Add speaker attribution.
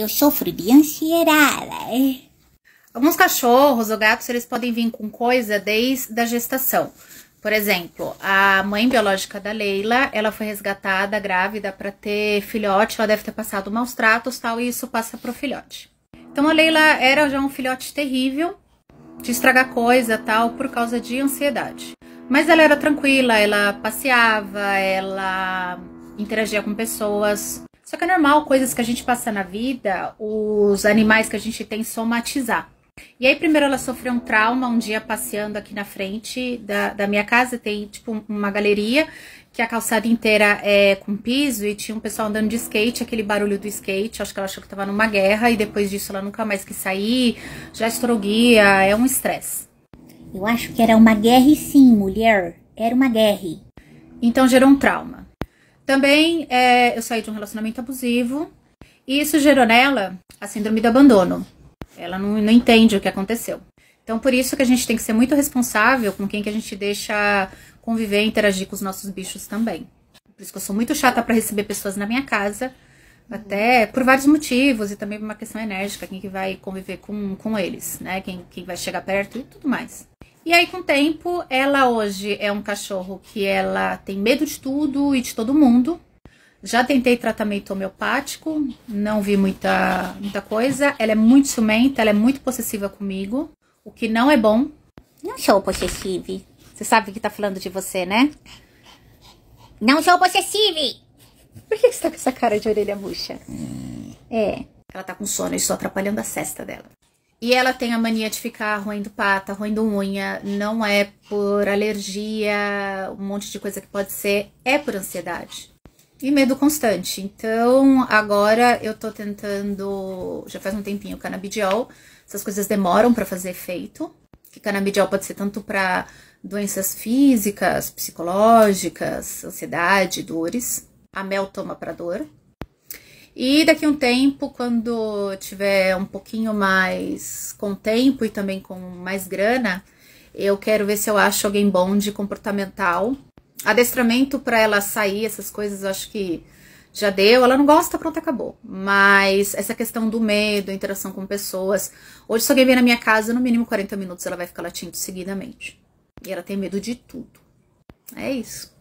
Speaker 1: Eu sofro de ansiedade. Alguns cachorros ou gatos, eles podem vir com coisa desde a gestação. Por exemplo, a mãe biológica da Leila, ela foi resgatada grávida para ter filhote, ela deve ter passado maus tratos tal, e isso passa para o filhote. Então a Leila era já um filhote terrível, de estragar coisa tal, por causa de ansiedade. Mas ela era tranquila, ela passeava, ela interagia com pessoas, só que é normal coisas que a gente passa na vida, os animais que a gente tem somatizar. E aí, primeiro, ela sofreu um trauma um dia passeando aqui na frente da, da minha casa. Tem, tipo, uma galeria que a calçada inteira é com piso e tinha um pessoal andando de skate, aquele barulho do skate. Acho que ela achou que tava numa guerra e depois disso ela nunca mais quis sair, já estourou guia, é um estresse. Eu acho que era uma guerra, sim, mulher. Era uma guerra. Então gerou um trauma. Também é, eu saí de um relacionamento abusivo e isso gerou nela a síndrome do abandono. Ela não, não entende o que aconteceu. Então, por isso que a gente tem que ser muito responsável com quem que a gente deixa conviver e interagir com os nossos bichos também. Por isso que eu sou muito chata para receber pessoas na minha casa, uhum. até por vários motivos e também por uma questão enérgica, quem que vai conviver com, com eles, né? Quem, quem vai chegar perto e tudo mais. E aí, com o tempo, ela hoje é um cachorro que ela tem medo de tudo e de todo mundo. Já tentei tratamento homeopático, não vi muita, muita coisa. Ela é muito ciumenta, ela é muito possessiva comigo, o que não é bom. Não sou possessiva. Você sabe que tá falando de você, né? Não sou possessiva! Por que você tá com essa cara de orelha murcha? É. Ela tá com sono, e estou atrapalhando a cesta dela. E ela tem a mania de ficar roendo pata, roendo unha, não é por alergia, um monte de coisa que pode ser, é por ansiedade. E medo constante. Então, agora eu tô tentando, já faz um tempinho, o canabidiol. Essas coisas demoram para fazer efeito. Que canabidiol pode ser tanto para doenças físicas, psicológicas, ansiedade, dores. A mel toma para dor, e daqui a um tempo, quando tiver um pouquinho mais com tempo e também com mais grana, eu quero ver se eu acho alguém bom de comportamental. Adestramento para ela sair, essas coisas, eu acho que já deu. Ela não gosta, pronto, acabou. Mas essa questão do medo, interação com pessoas. Hoje, se alguém vier na minha casa, no mínimo 40 minutos ela vai ficar latindo seguidamente. E ela tem medo de tudo. É isso.